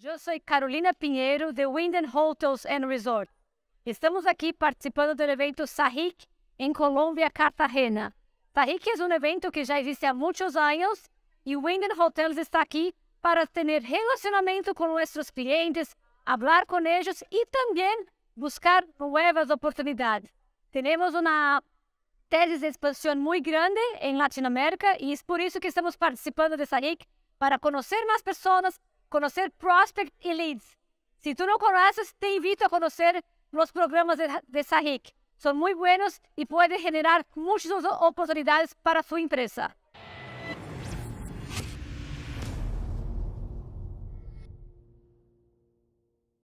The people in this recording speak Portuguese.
Eu sou Carolina Pinheiro, de Winden Hotels and Resort. Estamos aqui participando do evento SAHIC em Colômbia, Cartagena. SAHIC é um evento que já existe há muitos anos e o Winden Hotels está aqui para ter relacionamento com nossos clientes, falar com eles e também buscar novas oportunidades. Temos uma tese de expansão muito grande em Latinoamérica e é por isso que estamos participando de SAHIC para conhecer mais pessoas conocer prospect y leads. Si tú no conoces, te invito a conocer los programas de, de Son muy buenos y pueden generar muchas oportunidades para su empresa.